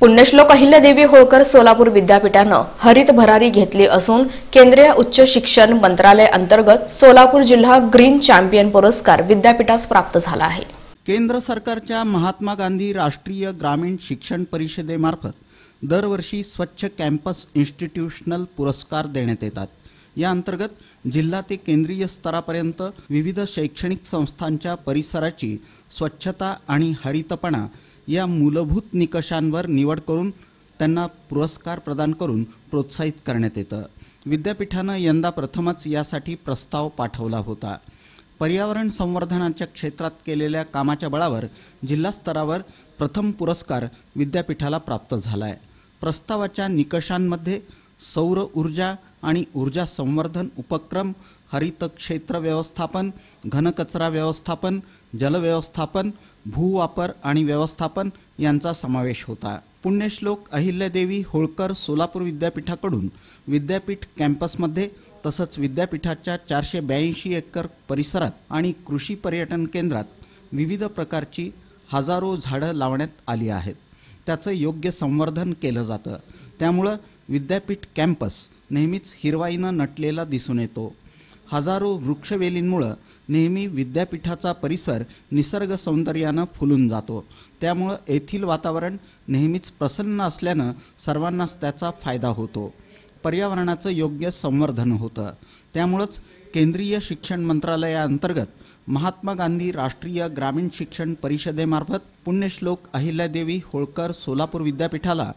पुण्यश्लोक अहिल्यादेवी होळकर सोलापूर विद्यापीठानं हरित भरारी घेतली असून केंद्रीय उच्च शिक्षण मंत्रालय अंतर्गत सोलापूर जिल्हा ग्रीन चॅम्पियन पुरस्कार विद्यापीठास प्राप्त झाला आहे केंद्र सरकारच्या महात्मा गांधी राष्ट्रीय ग्रामीण शिक्षण परिषदेमार्फत दरवर्षी स्वच्छ कॅम्पस इन्स्टिट्यूशनल पुरस्कार देण्यात येतात या अंतर्गत जिल्हा ते केंद्रीय स्तरापर्यंत विविध शैक्षणिक संस्थांच्या परिसराची स्वच्छता आणि हरितपणा या मूलभूत निकषांवर निवड करून त्यांना पुरस्कार प्रदान करून प्रोत्साहित करण्यात येतं विद्यापीठानं यंदा प्रथमच यासाठी प्रस्ताव पाठवला होता पर्यावरण संवर्धनाच्या क्षेत्रात केलेल्या कामाच्या बळावर जिल्हा स्तरावर प्रथम पुरस्कार विद्यापीठाला प्राप्त झाला प्रस्तावाच्या निकषांमध्ये सौर ऊर्जा आणि ऊर्जा संवर्धन उपक्रम हरित क्षेत्र व्यवस्थापन घनकचरा व्यवस्थापन जलव्यवस्थापन भूवापर आणि व्यवस्थापन यांचा समावेश होता पुण्यश्लोक अहिल्यादेवी होळकर सोलापूर विद्यापीठाकडून विद्यापीठ कॅम्पसमध्ये तसंच विद्यापीठाच्या चारशे ब्याऐंशी एकर परिसरात आणि कृषी पर्यटन केंद्रात विविध प्रकारची हजारो झाडं लावण्यात आली आहेत त्याचं योग्य संवर्धन केलं जातं त्यामुळं विद्यापीठ कॅम्पस नेहमीच हिरवाईनं नटलेला दिसून येतो हजारो वृक्षवेलींमुळं नेहमी विद्यापीठाचा परिसर निसर्ग सौंदर्यानं फुलून जातो त्यामुळं येथील वातावरण नेहमीच प्रसन्न असल्यानं सर्वांनाच त्याचा फायदा होतो पर्यावरणाचं योग्य संवर्धन होतं त्यामुळंच केंद्रीय शिक्षण मंत्रालयाअंतर्गत महात्मा गांधी राष्ट्रीय ग्रामीण शिक्षण परिषदेमार्फत पुण्यश्लोक अहिल्यादेवी होळकर सोलापूर विद्यापीठाला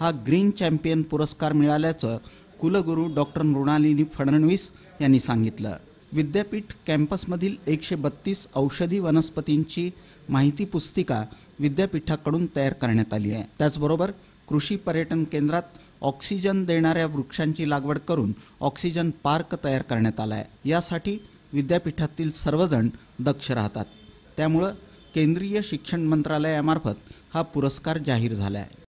हा ग्रीन चॅम्पियन पुरस्कार मिळाल्याचं कुलगुरू डॉक्टर मृणालिनी फडणवीस यांनी सांगितलं विद्यापीठ कॅम्पसमधील एकशे बत्तीस औषधी वनस्पतींची माहिती पुस्तिका विद्यापीठाकडून तयार करण्यात आली आहे त्याचबरोबर कृषी पर्यटन केंद्रात ऑक्सिजन देणाऱ्या वृक्षांची लागवड करून ऑक्सिजन पार्क तयार करण्यात आला आहे यासाठी विद्यापीठातील सर्वजण दक्ष राहतात त्यामुळं केंद्रीय शिक्षण मंत्रालयामार्फत हा पुरस्कार जाहीर झाला आहे